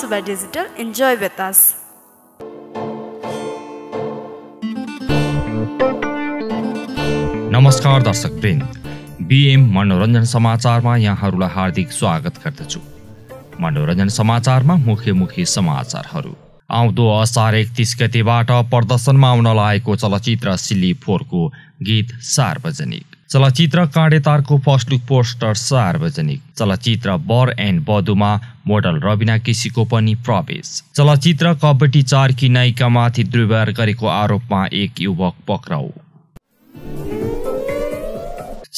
Super Digital. Enjoy with us. नमस्कार दर्शक वृन्द BM मनोरञ्जन समाचारमा यहाँहरूलाई हार्दिक स्वागत गर्दछु मनोरञ्जन समाचारमा मुख्य मुख्य समाचारहरू आउँदो असार एकतिस गतिबाट प्रदर्शनमा आउन लागेको चलचित्र सिल्ली फोरको गीत सार्वजनिक चलचित्र काँडेतारको फर्स्ट लुक पोस्टर सार्वजनिक चलचित्र बर एन्ड बधुमा मोडल रबिना केसीको पनि प्रवेश चलचित्र कबड्डी चारकी नायिकामाथि दुर्व्यवहार गरेको आरोपमा एक युवक पक्राउ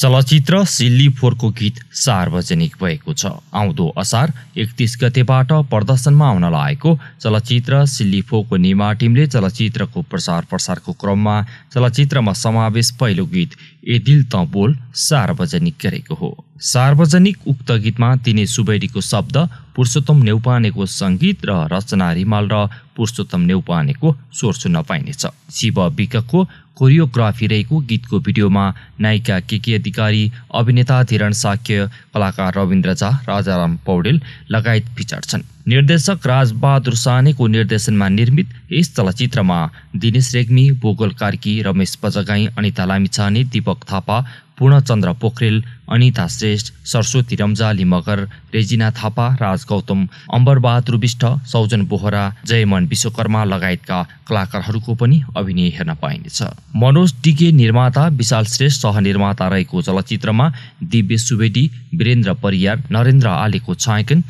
चलचित्र सिल्ली फोरको गीत सार्वजनिक भएको छ आउँदो असार एकतिस गतेबाट प्रदर्शनमा आउन लागेको चलचित्र सिल्ली फोरको निमा टिमले चलचित्रको प्रचार प्रसारको क्रममा चलचित्रमा समावेश पहिलो गीत ए दिल त बोल सार्वजनिक गरेको हो सार्वजनिक उक्त गीतमा तिनी सुबेरीको शब्द पुरुषोत्तम नेउपानेको सङ्गीत र रचना रिमाल र पुरुषोत्तम नेउपानेको स्वर सुन्न पाइनेछ शिव विकको कोरियोग्राफी रहेको गीतको भिडियोमा नायिका केके अधिकारी अभिनेता धिरण साक्य कलाकार रविन्द्र झा राजाराम पौडेल लगायत फिचर छन् निर्देशक राजबहादुर सानेको निर्देशनमा निर्मित यस चलचित्रमा दिनेश रेग्मी बोगल कार्की रमेश बजगाई अनिता लामिछाने दीपक थापा पूर्णचन्द्र पोखरेल अनिता श्रेष्ठ सरस्वती रम्जाली लिमगर रेजिना थापा राज गौतम अम्बरबहादुर विष्ट सौजन बोहरा जयमन विश्वकर्मा लगायतका कलाकारहरूको पनि अभिनय हेर्न पाइनेछ मनोज डिके निर्माता विशाल श्रेष्ठ सहनिर्माता रहेको चलचित्रमा दिव्य सुवेदी वीरेन्द्र परियार नरेन्द्र आलेको छायाङ्कन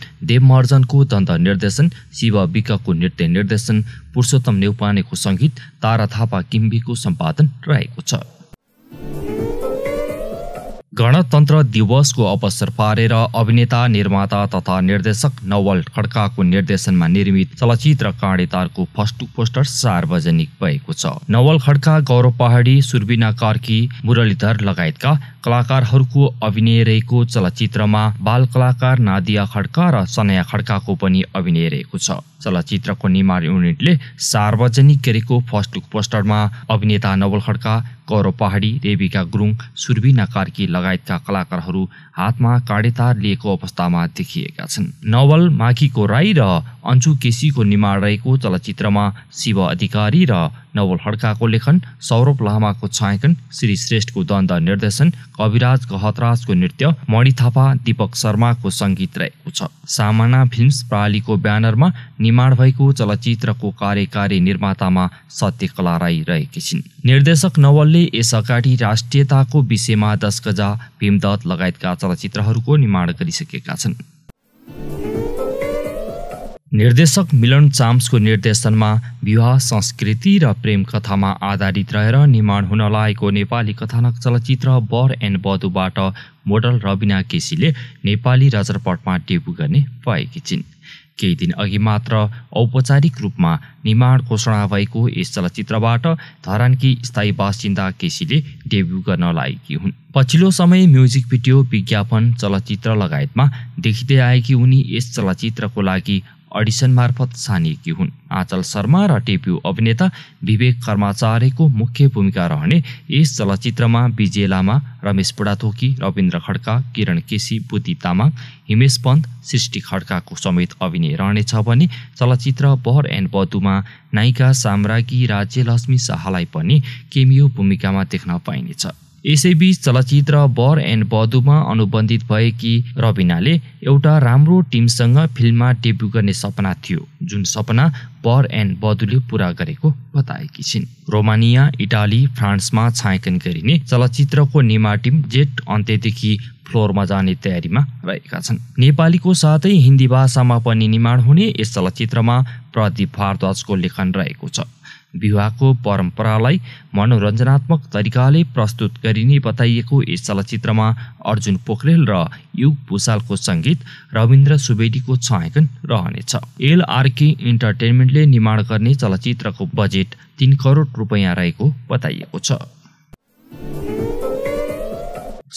महर्जनको दन्त निर्देशन शिव विकको नृत्य निर्देशन पुरुषोत्तम नेउपानेको सङ्गीत तारा थापा किम्बीको सम्पादन रहेको छ गणतन्त्र दिवसको अवसर पारेर अभिनेता निर्माता तथा निर्देशक नवल खड्काको निर्देशनमा निर्मित चलचित्र काँडेतारको फर्स्ट पोस्टर सार्वजनिक भएको छ नवल खड्का गौरव पहाडी सुर्बिना कार्की मुरलीधर लगायतका कलाकारहरूको अभिनय रहेको चलचित्रमा बाल कलाकार नादिया खड्का र सनया खड्काको पनि अभिनय रहेको छ चलचित्रको निर्माण युनिटले सार्वजनिक गरेको फर्स्ट लुक पोस्टरमा अभिनेता नवल खड्का कौरव पहाडी रेविका गुरुङ सुरबिना कार्की लगायतका कलाकारहरू हातमा काडेतार लिएको अवस्थामा देखिएका छन् नवल माखीको राई र अन्जु केसीको निर्माण रहेको चलचित्रमा शिव अधिकारी र नवल हड्काको लेखन सौरभ लामाको छायाङ्कन श्री श्रेष्ठको द्वन्द निर्देशन कविराज गहतराजको नृत्य मणि थापा दीपक शर्माको सङ्गीत रहेको छ सामाना फिल्म्स प्रालीको ब्यानरमा निर्माण भएको चलचित्रको कार्यकारी निर्मातामा सत्यकला राई रहेकी छिन् निर्देशक नवलले यसअगाडि राष्ट्रियताको विषयमा दस गजा भीमदत्त लगायतका चलचित्रहरूको निर्माण गरिसकेका छन् निर्देशक मिलन चाम्सको निर्देशनमा विवाह संस्कृति र प्रेम कथामा आधारित रहेर निर्माण हुन लागेको नेपाली कथानक चलचित्र बर एन्ड बधुबाट मोडल रविना केसीले नेपाली रजरपटमा डेब्यू गर्ने भएकी छिन् केही दिन अघि मात्र औपचारिक रूपमा निर्माण घोषणा भएको यस चलचित्रबाट धरानकी स्थायी बासिन्दा केसीले डेब्यु गर्न लागेकी हुन् पछिल्लो समय म्युजिक भिडियो विज्ञापन चलचित्र लगायतमा देखिँदै आएकी उनी यस चलचित्रको लागि अडिसन मार्फत छानिएकी हुन् आँचल शर्मा र टेप्यू अभिनेता विवेक कर्माचार्यको मुख्य भूमिका रहने यस चलचित्रमा विजय लामा रमेश बुढाथोकी रविन्द्र खड्का किरण केसी बुद्धि तामाङ हिमेश पन्त सृष्टि खड्काको समेत अभिनय रहनेछ भने चलचित्र बर एन्ड बधुमा नायिका साम्रागी राज्यलक्ष्मी शाहलाई पनि केमियो भूमिकामा देख्न पाइनेछ यसैबीच चलचित्र बर एन्ड बधुमा अनुबन्धित भएकी रबिनाले एउटा राम्रो टिमसँग फिल्ममा डेब्यु गर्ने सपना थियो जुन सपना बर एन्ड बधुले पुरा गरेको बताएकी छिन् रोमानिया इटाली फ्रान्समा छायाङ्कन गरिने चलचित्रको निमा टिम जेट अन्त्यदेखि फ्लोरमा जाने तयारीमा रहेका छन् नेपालीको साथै हिन्दी भाषामा पनि निर्माण हुने यस चलचित्रमा प्रदीप भारद्वाजको लेखन रहेको छ विवाहको परम्परालाई मनोरञ्जनात्मक तरिकाले प्रस्तुत गरिने बताइएको यस चलचित्रमा अर्जुन पोखरेल र युग भूषालको सङ्गीत रविन्द्र सुवेदीको छायाङ्कन रहनेछ एलआरके इन्टरटेनमेन्टले निर्माण गर्ने चलचित्रको बजेट तिन करोड रुपियाँ रहेको बताइएको छ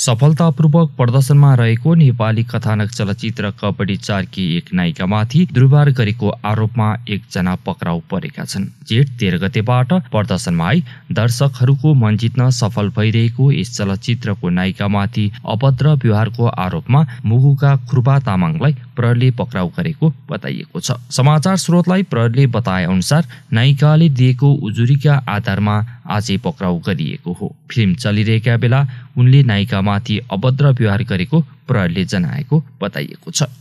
सफलतापूर्वक प्रदर्शनमा रहेको नेपाली कथानक चलचित्र कबड्डी चारकी एक नायिकामाथि दुर्व्यवहार गरेको आरोपमा एकजना पक्राउ परेका छन् जेठ तेह्र गतेबाट प्रदर्शनमा आई दर्शकहरूको मन जित्न सफल भइरहेको यस चलचित्रको नायिकामाथि अभद्र व्यवहारको आरोपमा मुगुका खुर्बा तामाङलाई प्रहरले पक्राउ गरेको बताइएको छ समाचार स्रोतलाई प्रहरले बताए अनुसार नायिकाले दिएको उजुरीका आधारमा आजै पक्राउ गरिएको हो फिल्म चलिरहेका बेला उनले नायिकामा माथि अभद्र व्यवहार गरेको प्रहरले जनाएको बताइएको छ